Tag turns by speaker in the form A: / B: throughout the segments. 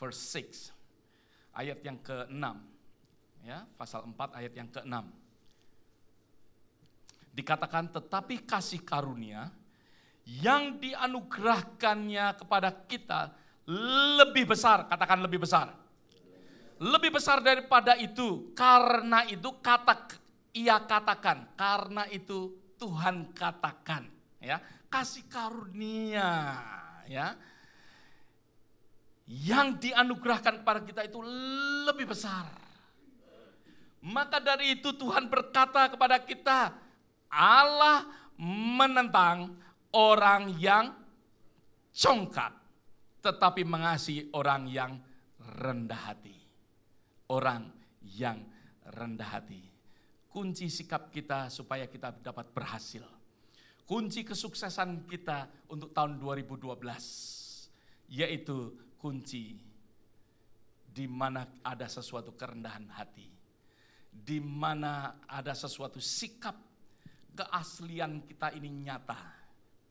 A: verse 6. Ayat yang ke-6. Ya, pasal 4 ayat yang ke-6. Dikatakan tetapi kasih karunia yang dianugerahkannya kepada kita lebih besar, katakan lebih besar. Lebih besar daripada itu, karena itu kata ia katakan, karena itu Tuhan katakan, ya. Kasih karunia, ya yang dianugerahkan kepada kita itu lebih besar. Maka dari itu Tuhan berkata kepada kita, Allah menentang orang yang congkak, tetapi mengasihi orang yang rendah hati. Orang yang rendah hati. Kunci sikap kita supaya kita dapat berhasil. Kunci kesuksesan kita untuk tahun 2012 yaitu kunci di mana ada sesuatu kerendahan hati, di mana ada sesuatu sikap keaslian kita ini nyata,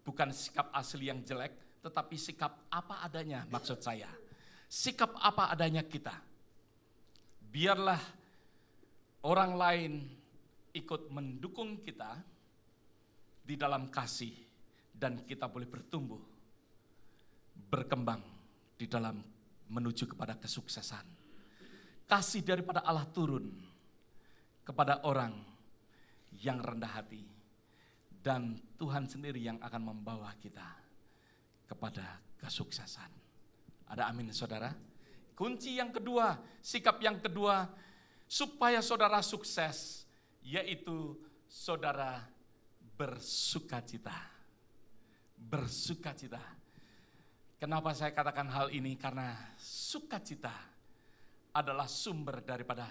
A: bukan sikap asli yang jelek, tetapi sikap apa adanya. Maksud saya, sikap apa adanya kita. Biarlah orang lain ikut mendukung kita di dalam kasih, dan kita boleh bertumbuh, berkembang di dalam menuju kepada kesuksesan. Kasih daripada Allah turun kepada orang yang rendah hati. Dan Tuhan sendiri yang akan membawa kita kepada kesuksesan. Ada amin saudara? Kunci yang kedua, sikap yang kedua, supaya saudara sukses, yaitu saudara bersukacita. Bersukacita Kenapa saya katakan hal ini? Karena sukacita adalah sumber daripada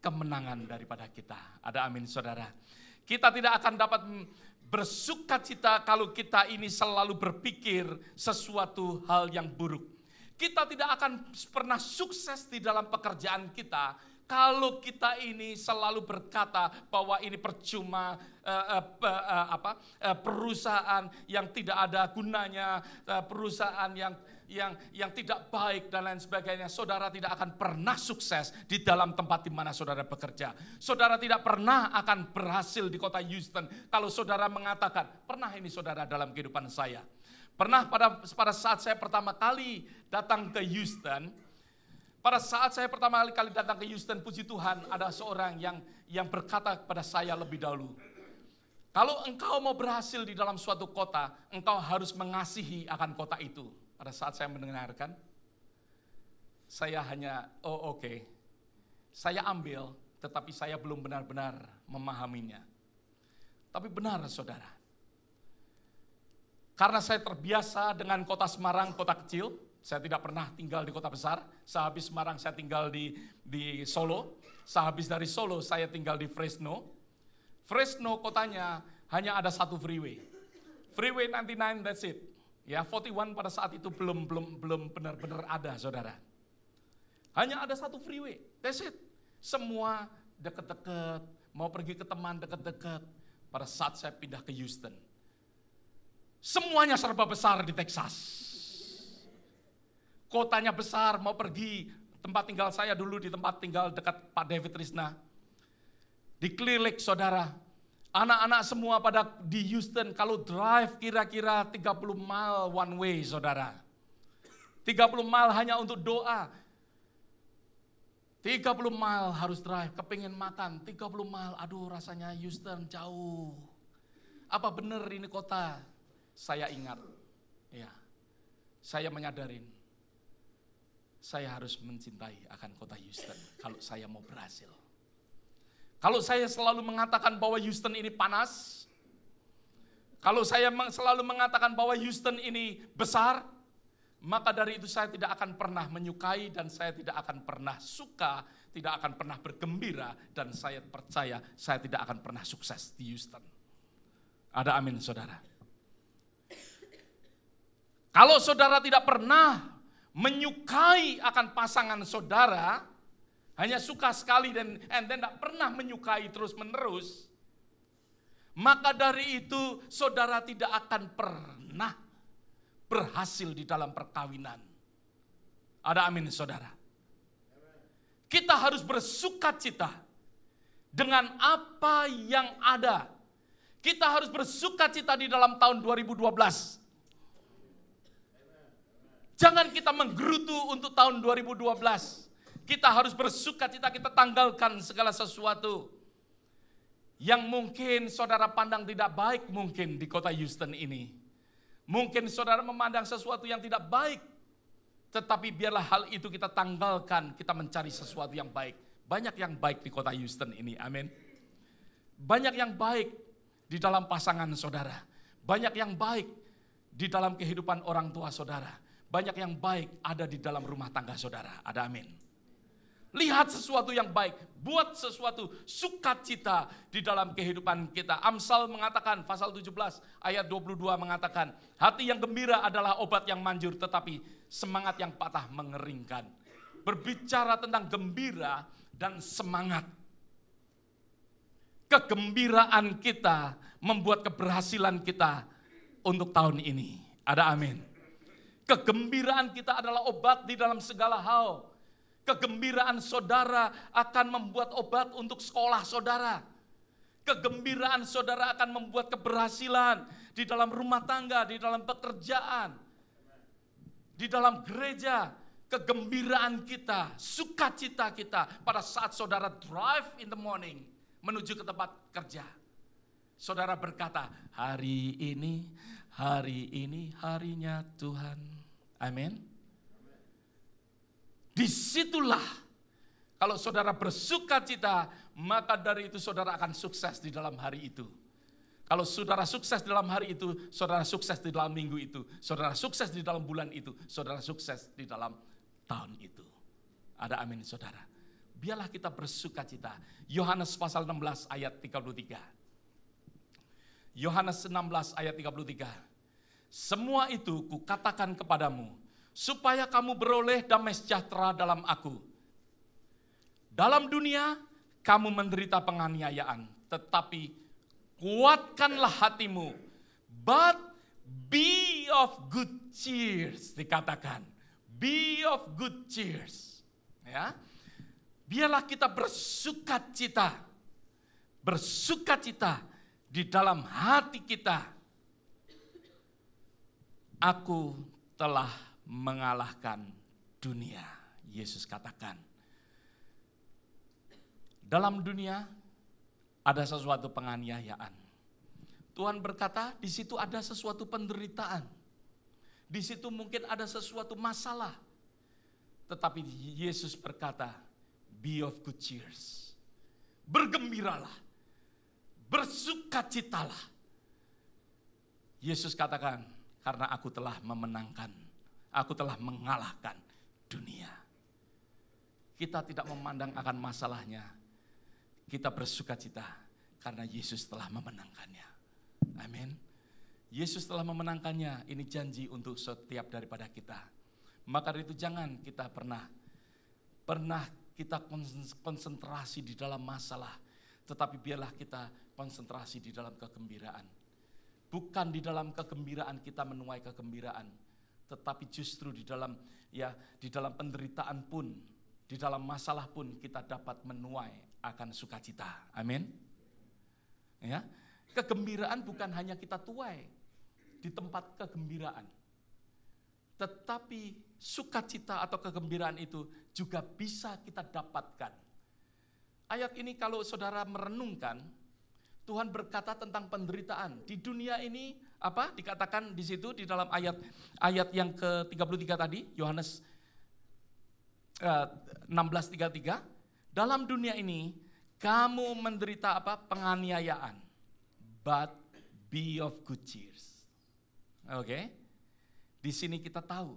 A: kemenangan daripada kita. Ada amin saudara. Kita tidak akan dapat bersukacita kalau kita ini selalu berpikir sesuatu hal yang buruk. Kita tidak akan pernah sukses di dalam pekerjaan kita kalau kita ini selalu berkata bahwa ini percuma uh, uh, uh, apa eh, perusahaan yang tidak ada gunanya, eh, perusahaan yang yang yang tidak baik dan lain sebagainya, saudara tidak akan pernah sukses di dalam tempat di mana saudara bekerja. Saudara tidak pernah akan berhasil di kota Houston kalau saudara mengatakan, "Pernah ini saudara dalam kehidupan saya." Pernah pada pada saat saya pertama kali datang ke Houston, pada saat saya pertama kali datang ke Houston, puji Tuhan, ada seorang yang yang berkata kepada saya lebih dahulu, kalau engkau mau berhasil di dalam suatu kota, engkau harus mengasihi akan kota itu. Pada saat saya mendengarkan, saya hanya, oh oke, okay. saya ambil, tetapi saya belum benar-benar memahaminya. Tapi benar saudara, karena saya terbiasa dengan kota Semarang, kota kecil, saya tidak pernah tinggal di kota besar. Sehabis Semarang saya tinggal di di Solo. Sehabis dari Solo saya tinggal di Fresno. Fresno kotanya hanya ada satu freeway. Freeway 99 that's it. Ya, 41 pada saat itu belum belum belum benar-benar ada, Saudara. Hanya ada satu freeway. That's it. Semua deket-deket, mau pergi ke teman deket-deket. Pada saat saya pindah ke Houston. Semuanya serba besar di Texas kotanya besar, mau pergi tempat tinggal saya dulu di tempat tinggal dekat Pak David Rizna. Dikelilik saudara, anak-anak semua pada di Houston kalau drive kira-kira 30 mile one way saudara. 30 mile hanya untuk doa. 30 mile harus drive, kepingin makan. 30 mile, aduh rasanya Houston jauh. Apa benar ini kota? Saya ingat. Ya. Saya menyadarin saya harus mencintai akan kota Houston kalau saya mau berhasil. Kalau saya selalu mengatakan bahwa Houston ini panas, kalau saya selalu mengatakan bahwa Houston ini besar, maka dari itu saya tidak akan pernah menyukai dan saya tidak akan pernah suka, tidak akan pernah bergembira dan saya percaya saya tidak akan pernah sukses di Houston. Ada amin saudara. Kalau saudara tidak pernah menyukai akan pasangan saudara, hanya suka sekali dan and then tidak pernah menyukai terus-menerus, maka dari itu saudara tidak akan pernah berhasil di dalam perkawinan. Ada amin saudara. Kita harus bersuka cita dengan apa yang ada. Kita harus bersuka cita di dalam tahun 2012 Jangan kita menggerutu untuk tahun 2012. Kita harus bersuka cita, kita tanggalkan segala sesuatu yang mungkin saudara pandang tidak baik mungkin di kota Houston ini. Mungkin saudara memandang sesuatu yang tidak baik. Tetapi biarlah hal itu kita tanggalkan, kita mencari sesuatu yang baik. Banyak yang baik di kota Houston ini, amin. Banyak yang baik di dalam pasangan saudara. Banyak yang baik di dalam kehidupan orang tua saudara. Banyak yang baik ada di dalam rumah tangga saudara. Ada amin. Lihat sesuatu yang baik, buat sesuatu sukacita di dalam kehidupan kita. Amsal mengatakan, pasal 17 ayat 22 mengatakan, hati yang gembira adalah obat yang manjur, tetapi semangat yang patah mengeringkan. Berbicara tentang gembira dan semangat. Kegembiraan kita membuat keberhasilan kita untuk tahun ini. Ada amin. Kegembiraan kita adalah obat di dalam segala hal. Kegembiraan saudara akan membuat obat untuk sekolah saudara. Kegembiraan saudara akan membuat keberhasilan di dalam rumah tangga, di dalam pekerjaan, di dalam gereja. Kegembiraan kita, sukacita kita pada saat saudara drive in the morning menuju ke tempat kerja. Saudara berkata, "Hari ini, hari ini, harinya Tuhan." Amin. Disitulah kalau saudara bersuka cita, maka dari itu saudara akan sukses di dalam hari itu. Kalau saudara sukses dalam hari itu, saudara sukses di dalam minggu itu, saudara sukses di dalam bulan itu, saudara sukses di dalam tahun itu. Ada amin saudara. Biarlah kita bersuka cita. Yohanes pasal 16 ayat 33. Yohanes 16 ayat 33. Semua itu kukatakan kepadamu, supaya kamu beroleh damai sejahtera dalam aku. Dalam dunia, kamu menderita penganiayaan, tetapi kuatkanlah hatimu. But be of good cheer, dikatakan. Be of good cheer, Ya. Biarlah kita bersuka cita. Bersuka cita di dalam hati kita aku telah mengalahkan dunia. Yesus katakan. Dalam dunia ada sesuatu penganiayaan. Tuhan berkata, di situ ada sesuatu penderitaan. Di situ mungkin ada sesuatu masalah. Tetapi Yesus berkata, be of good cheers. Bergembiralah. Bersukacitalah. Yesus katakan, karena aku telah memenangkan, aku telah mengalahkan dunia. Kita tidak memandang akan masalahnya. Kita bersuka cita karena Yesus telah memenangkannya. Amin. Yesus telah memenangkannya. Ini janji untuk setiap daripada kita. Maka dari itu jangan kita pernah pernah kita konsentrasi di dalam masalah, tetapi biarlah kita konsentrasi di dalam kegembiraan bukan di dalam kegembiraan kita menuai kegembiraan, tetapi justru di dalam ya di dalam penderitaan pun, di dalam masalah pun kita dapat menuai akan sukacita. Amin. Ya. Kegembiraan bukan hanya kita tuai di tempat kegembiraan. Tetapi sukacita atau kegembiraan itu juga bisa kita dapatkan. Ayat ini kalau saudara merenungkan, Tuhan berkata tentang penderitaan. Di dunia ini apa dikatakan di situ di dalam ayat ayat yang ke-33 tadi Yohanes eh, uh, 16:33 dalam dunia ini kamu menderita apa penganiayaan but be of good cheer Oke. Okay? Di sini kita tahu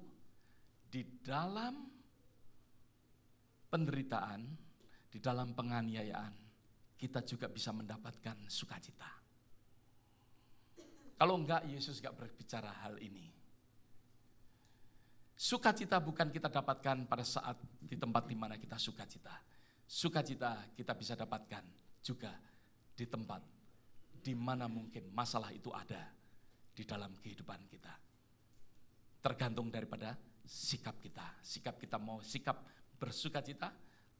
A: di dalam penderitaan, di dalam penganiayaan kita juga bisa mendapatkan sukacita. Kalau enggak, Yesus enggak berbicara hal ini. Sukacita bukan kita dapatkan pada saat di tempat di mana kita sukacita. Sukacita kita bisa dapatkan juga di tempat di mana mungkin masalah itu ada di dalam kehidupan kita. Tergantung daripada sikap kita. Sikap kita mau sikap bersukacita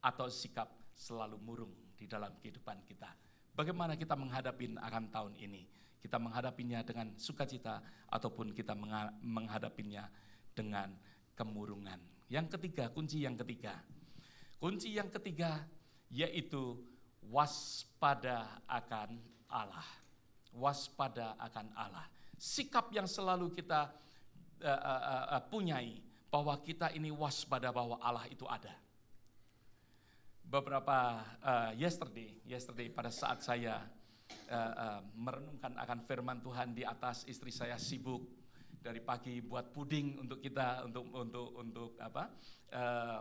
A: atau sikap selalu murung di dalam kehidupan kita. Bagaimana kita menghadapi akan tahun ini? Kita menghadapinya dengan sukacita ataupun kita menghadapinya dengan kemurungan. Yang ketiga, kunci yang ketiga. Kunci yang ketiga yaitu waspada akan Allah. Waspada akan Allah. Sikap yang selalu kita uh, uh, uh, punyai bahwa kita ini waspada bahwa Allah itu ada beberapa uh, yesterday, yesterday pada saat saya uh, uh, merenungkan akan firman Tuhan di atas istri saya sibuk dari pagi buat puding untuk kita untuk untuk untuk apa uh,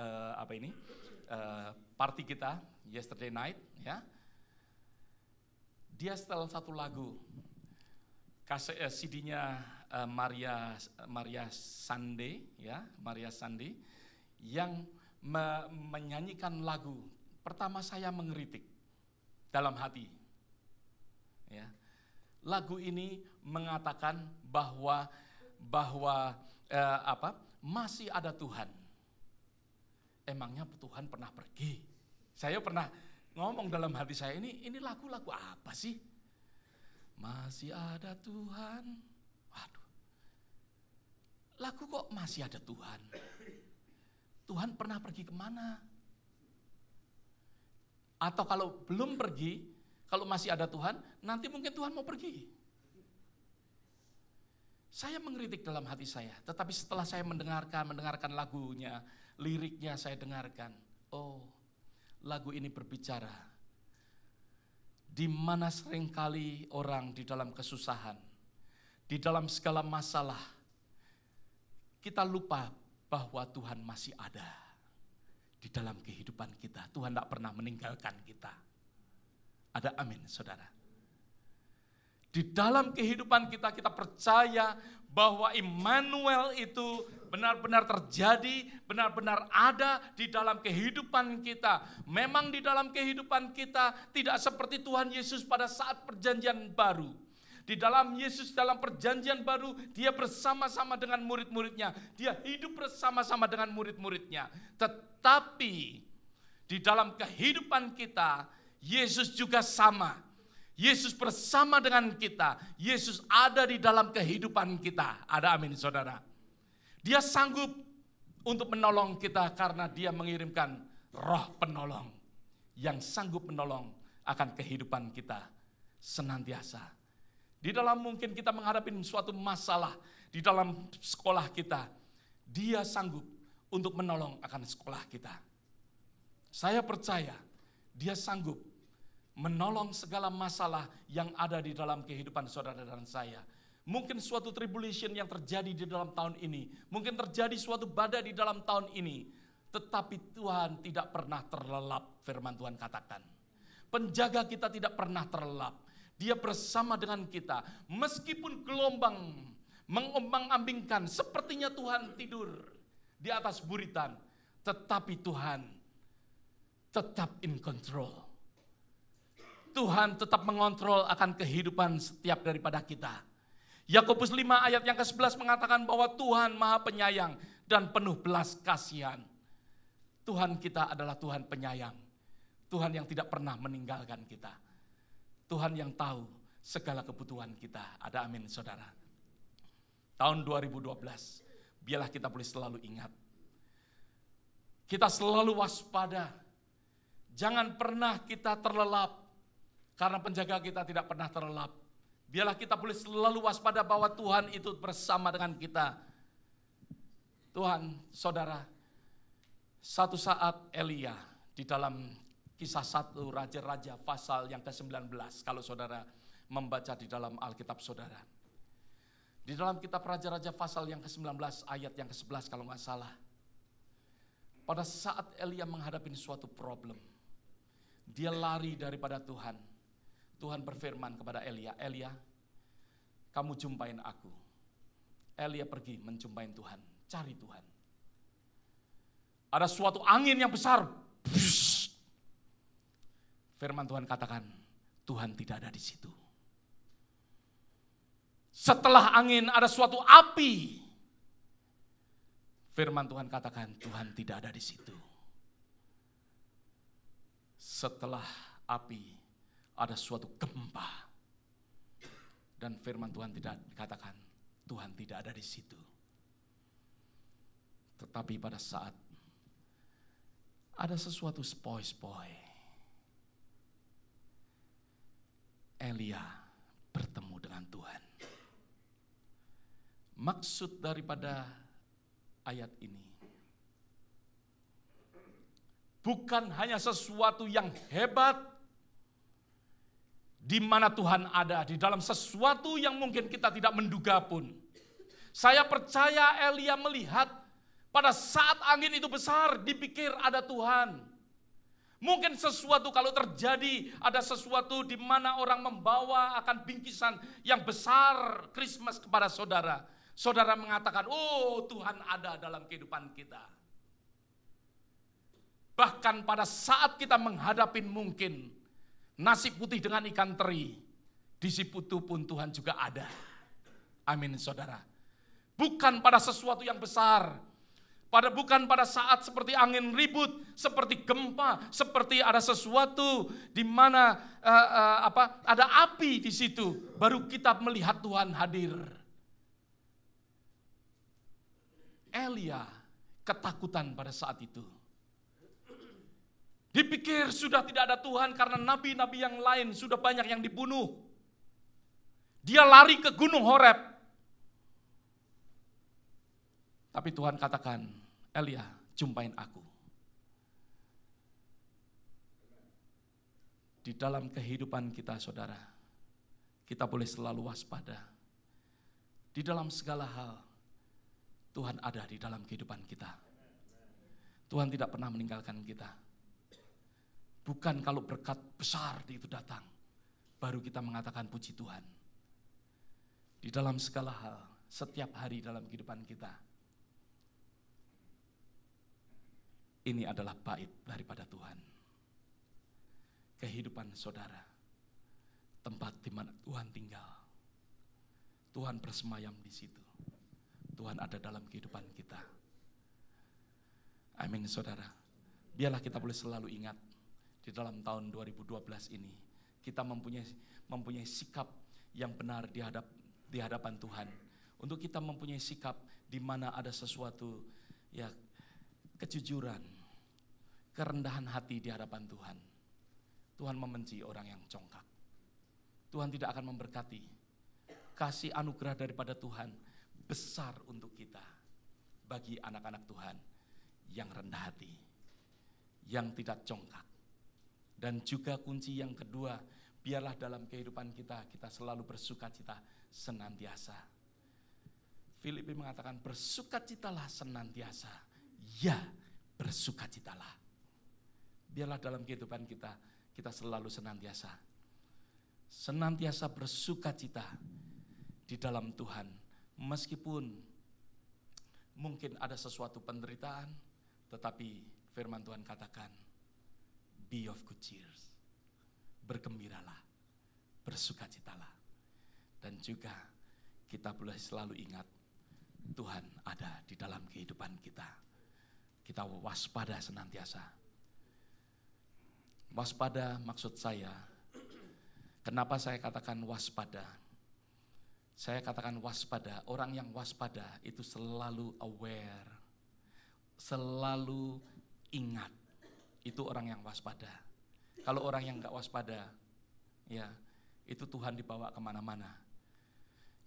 A: uh, apa ini uh, party kita yesterday night ya dia setel satu lagu kasih uh, CD-nya uh, Maria Maria Sande ya Maria Sande yang me menyanyikan lagu, pertama saya mengeritik dalam hati. Ya. Lagu ini mengatakan bahwa bahwa eh, apa? masih ada Tuhan. Emangnya Tuhan pernah pergi? Saya pernah ngomong dalam hati saya ini ini lagu-lagu apa sih? Masih ada Tuhan. Waduh. Lagu kok masih ada Tuhan? Tuhan pernah pergi kemana? Atau kalau belum pergi, kalau masih ada Tuhan, nanti mungkin Tuhan mau pergi. Saya mengkritik dalam hati saya, tetapi setelah saya mendengarkan, mendengarkan lagunya, liriknya saya dengarkan. Oh, lagu ini berbicara. Di mana seringkali orang di dalam kesusahan, di dalam segala masalah, kita lupa bahwa Tuhan masih ada di dalam kehidupan kita. Tuhan tidak pernah meninggalkan kita. Ada amin, saudara. Di dalam kehidupan kita, kita percaya bahwa Immanuel itu benar-benar terjadi, benar-benar ada di dalam kehidupan kita. Memang di dalam kehidupan kita tidak seperti Tuhan Yesus pada saat perjanjian baru. Di dalam Yesus, dalam perjanjian baru, dia bersama-sama dengan murid-muridnya. Dia hidup bersama-sama dengan murid-muridnya. Tetapi di dalam kehidupan kita, Yesus juga sama. Yesus bersama dengan kita. Yesus ada di dalam kehidupan kita. Ada amin saudara. Dia sanggup untuk menolong kita karena dia mengirimkan roh penolong yang sanggup menolong akan kehidupan kita senantiasa di dalam mungkin kita menghadapi suatu masalah di dalam sekolah kita, dia sanggup untuk menolong akan sekolah kita. Saya percaya dia sanggup menolong segala masalah yang ada di dalam kehidupan saudara dan saya. Mungkin suatu tribulation yang terjadi di dalam tahun ini, mungkin terjadi suatu badai di dalam tahun ini, tetapi Tuhan tidak pernah terlelap, firman Tuhan katakan. Penjaga kita tidak pernah terlelap dia bersama dengan kita. Meskipun gelombang mengombang-ambingkan, sepertinya Tuhan tidur di atas buritan, tetapi Tuhan tetap in control. Tuhan tetap mengontrol akan kehidupan setiap daripada kita. Yakobus 5 ayat yang ke-11 mengatakan bahwa Tuhan Maha Penyayang dan penuh belas kasihan. Tuhan kita adalah Tuhan penyayang. Tuhan yang tidak pernah meninggalkan kita. Tuhan yang tahu segala kebutuhan kita. Ada amin saudara. Tahun 2012, biarlah kita boleh selalu ingat. Kita selalu waspada. Jangan pernah kita terlelap. Karena penjaga kita tidak pernah terlelap. Biarlah kita boleh selalu waspada bahwa Tuhan itu bersama dengan kita. Tuhan, saudara, satu saat Elia di dalam Kisah satu Raja-Raja pasal yang ke-19 kalau saudara membaca di dalam Alkitab saudara. Di dalam kitab Raja-Raja pasal yang ke-19 ayat yang ke-11 kalau nggak salah. Pada saat Elia menghadapi suatu problem, dia lari daripada Tuhan. Tuhan berfirman kepada Elia, Elia, kamu jumpain aku. Elia pergi menjumpai Tuhan, cari Tuhan. Ada suatu angin yang besar, Firman Tuhan katakan, Tuhan tidak ada di situ. Setelah angin ada suatu api. Firman Tuhan katakan, Tuhan tidak ada di situ. Setelah api ada suatu gempa. Dan firman Tuhan tidak dikatakan, Tuhan tidak ada di situ. Tetapi pada saat ada sesuatu spoi-spoi Elia bertemu dengan Tuhan. Maksud daripada ayat ini bukan hanya sesuatu yang hebat di mana Tuhan ada di dalam sesuatu yang mungkin kita tidak menduga pun. Saya percaya Elia melihat pada saat angin itu besar dipikir ada Tuhan. Mungkin sesuatu kalau terjadi ada sesuatu di mana orang membawa akan bingkisan yang besar Christmas kepada saudara. Saudara mengatakan, oh Tuhan ada dalam kehidupan kita. Bahkan pada saat kita menghadapi mungkin nasi putih dengan ikan teri, di situ pun Tuhan juga ada. Amin saudara. Bukan pada sesuatu yang besar, pada bukan pada saat seperti angin ribut, seperti gempa, seperti ada sesuatu di mana uh, uh, apa ada api di situ, baru kita melihat Tuhan hadir. Elia ketakutan pada saat itu. Dipikir sudah tidak ada Tuhan karena nabi-nabi yang lain sudah banyak yang dibunuh. Dia lari ke Gunung Horeb. Tapi Tuhan katakan, Elia, jumpain aku. Di dalam kehidupan kita saudara, kita boleh selalu waspada. Di dalam segala hal, Tuhan ada di dalam kehidupan kita. Tuhan tidak pernah meninggalkan kita. Bukan kalau berkat besar itu datang, baru kita mengatakan puji Tuhan. Di dalam segala hal, setiap hari dalam kehidupan kita, Ini adalah bait daripada Tuhan. Kehidupan saudara, tempat di mana Tuhan tinggal. Tuhan bersemayam di situ. Tuhan ada dalam kehidupan kita. Amin saudara. Biarlah kita boleh selalu ingat di dalam tahun 2012 ini kita mempunyai mempunyai sikap yang benar di hadap di hadapan Tuhan. Untuk kita mempunyai sikap di mana ada sesuatu ya kejujuran, kerendahan hati di hadapan Tuhan. Tuhan membenci orang yang congkak. Tuhan tidak akan memberkati. Kasih anugerah daripada Tuhan besar untuk kita bagi anak-anak Tuhan yang rendah hati, yang tidak congkak. Dan juga kunci yang kedua, biarlah dalam kehidupan kita kita selalu bersuka cita senantiasa. Filipi mengatakan bersuka citalah senantiasa. Ya, bersuka citalah biarlah dalam kehidupan kita kita selalu senantiasa senantiasa bersuka cita di dalam Tuhan meskipun mungkin ada sesuatu penderitaan tetapi firman Tuhan katakan be of good cheer bergembiralah bersukacitalah dan juga kita boleh selalu ingat Tuhan ada di dalam kehidupan kita kita waspada senantiasa Waspada maksud saya, kenapa saya katakan waspada? Saya katakan waspada, orang yang waspada itu selalu aware, selalu ingat. Itu orang yang waspada. Kalau orang yang gak waspada, ya itu Tuhan dibawa kemana-mana,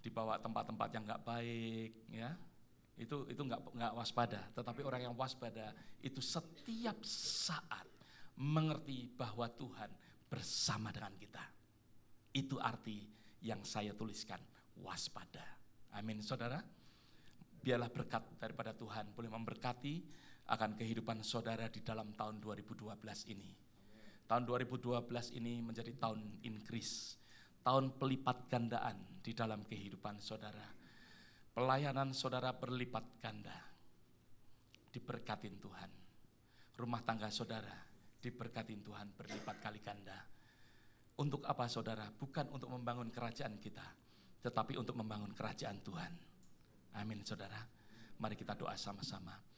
A: dibawa tempat-tempat yang gak baik, ya itu itu nggak nggak waspada. Tetapi orang yang waspada itu setiap saat mengerti bahwa Tuhan bersama dengan kita. Itu arti yang saya tuliskan, waspada. Amin, saudara. Biarlah berkat daripada Tuhan boleh memberkati akan kehidupan saudara di dalam tahun 2012 ini. Tahun 2012 ini menjadi tahun increase, tahun pelipat gandaan di dalam kehidupan saudara. Pelayanan saudara berlipat ganda, diberkatin Tuhan. Rumah tangga saudara Diberkati Tuhan berlipat kali ganda. Untuk apa saudara? Bukan untuk membangun kerajaan kita, tetapi untuk membangun kerajaan Tuhan. Amin saudara. Mari kita doa sama-sama.